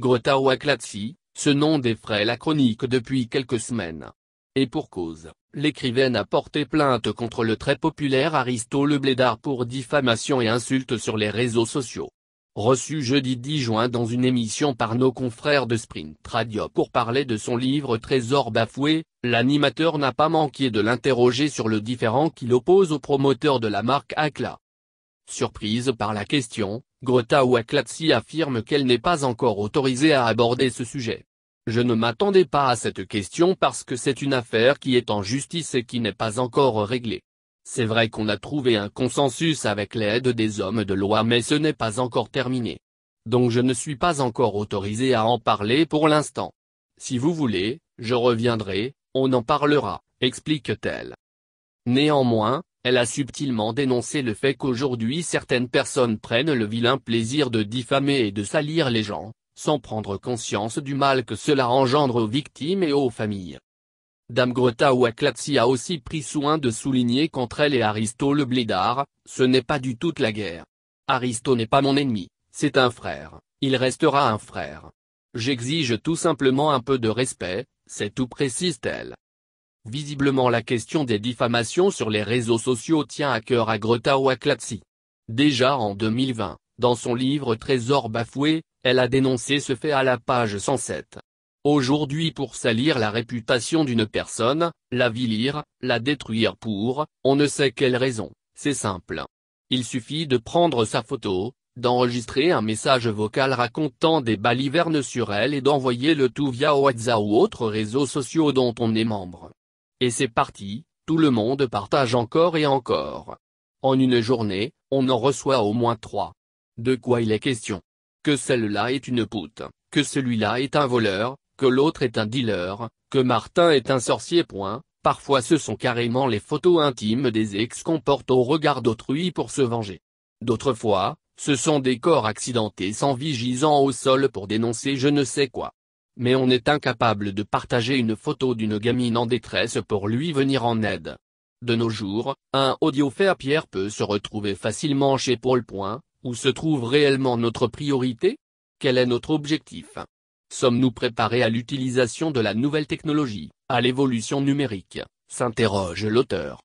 Grota Aklazi, ce nom défraie la chronique depuis quelques semaines. Et pour cause, l'écrivaine a porté plainte contre le très populaire Aristo Le Blédard pour diffamation et insultes sur les réseaux sociaux. Reçu jeudi 10 juin dans une émission par nos confrères de Sprint Radio pour parler de son livre Trésor bafoué, l'animateur n'a pas manqué de l'interroger sur le différent qu'il oppose au promoteur de la marque Acla. Surprise par la question, Greta Waklatsi affirme qu'elle n'est pas encore autorisée à aborder ce sujet. Je ne m'attendais pas à cette question parce que c'est une affaire qui est en justice et qui n'est pas encore réglée. C'est vrai qu'on a trouvé un consensus avec l'aide des hommes de loi mais ce n'est pas encore terminé. Donc je ne suis pas encore autorisée à en parler pour l'instant. Si vous voulez, je reviendrai, on en parlera, explique-t-elle. Néanmoins, elle a subtilement dénoncé le fait qu'aujourd'hui certaines personnes prennent le vilain plaisir de diffamer et de salir les gens, sans prendre conscience du mal que cela engendre aux victimes et aux familles. Dame Greta Aklatsi a aussi pris soin de souligner qu'entre elle et Aristo le blédard, ce n'est pas du tout la guerre. Aristo n'est pas mon ennemi, c'est un frère, il restera un frère. J'exige tout simplement un peu de respect, c'est tout précise-t-elle. Visiblement la question des diffamations sur les réseaux sociaux tient à cœur à Greta Klatsi. Déjà en 2020, dans son livre Trésor bafoué, elle a dénoncé ce fait à la page 107. Aujourd'hui pour salir la réputation d'une personne, la vilir, la détruire pour, on ne sait quelle raison, c'est simple. Il suffit de prendre sa photo, d'enregistrer un message vocal racontant des balivernes sur elle et d'envoyer le tout via WhatsApp ou autres réseaux sociaux dont on est membre. Et c'est parti, tout le monde partage encore et encore. En une journée, on en reçoit au moins trois. De quoi il est question Que celle-là est une poutre, que celui-là est un voleur, que l'autre est un dealer, que Martin est un sorcier. Point. Parfois ce sont carrément les photos intimes des ex qu'on porte au regard d'autrui pour se venger. D'autres fois, ce sont des corps accidentés sans vie gisant au sol pour dénoncer je ne sais quoi mais on est incapable de partager une photo d'une gamine en détresse pour lui venir en aide. De nos jours, un audio fait à Pierre peut se retrouver facilement chez Paul Point, où se trouve réellement notre priorité Quel est notre objectif Sommes-nous préparés à l'utilisation de la nouvelle technologie, à l'évolution numérique s'interroge l'auteur.